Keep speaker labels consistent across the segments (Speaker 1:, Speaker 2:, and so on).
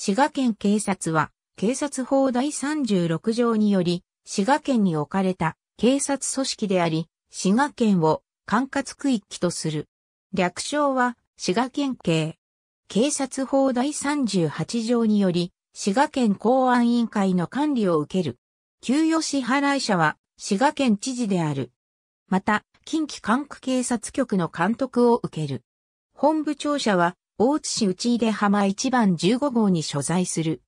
Speaker 1: 滋賀県警察は、警察法第
Speaker 2: 36条により、滋賀県に置かれた警察組織であり、滋賀県を管轄区域とする。略称は、滋賀県警。警察法第38条により、滋賀県公安委員会の管理を受ける。給与支払い者は、滋賀県知事である。また、近畿管区警察局の監督を受ける。本部庁舎は、大津市内出浜1番15号に所在する。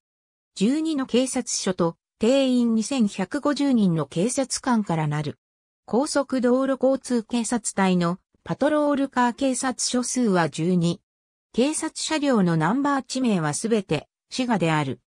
Speaker 2: 12の警察署と定員2150人の警察官からなる。高速道路交通警察隊のパトロールカー警察署数は12。警察車両のナンバー地名はすべて滋賀である。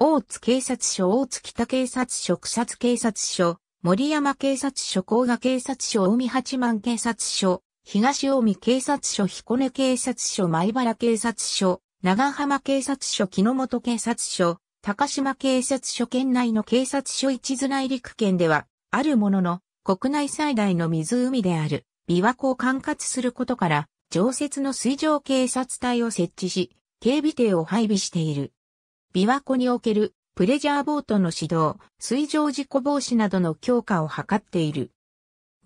Speaker 2: 大津警察署、大津北警察署、草津警察署、森山警察署、甲賀警察署、海八幡警察署、東近江警察署彦根警察署米原警察署、長浜警察署木之本警察署、高島警察署県内の警察署一津内陸県では、あるものの、国内最大の湖である、琵琶湖を管轄することから、常設の水上警察隊を設置し、警備艇を配備している。琵琶湖における、プレジャーボートの指導、水上事故防止などの強化を図っている。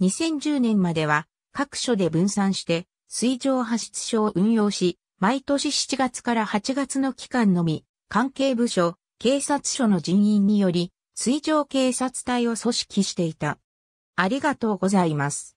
Speaker 2: 2010年までは、各所で分散して、水上派出所を運用し、毎年7月から8月の期間のみ、関係部署、警察署の人員によ
Speaker 1: り、水上警察隊を組織していた。ありがとうございます。